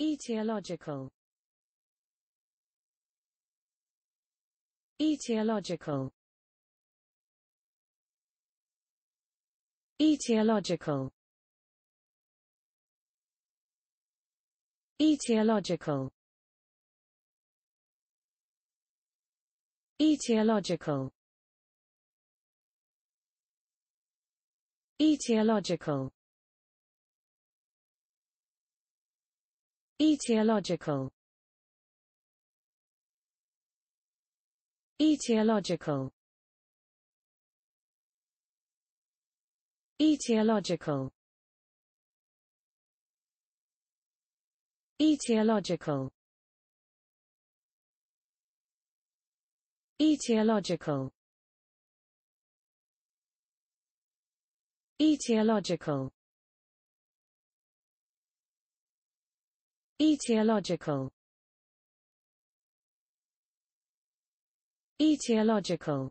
Etiological Etiological Etiological Etiological Etiological Etiological Etiological Etiological Etiological Etiological Etiological Etiological Etiological Etiological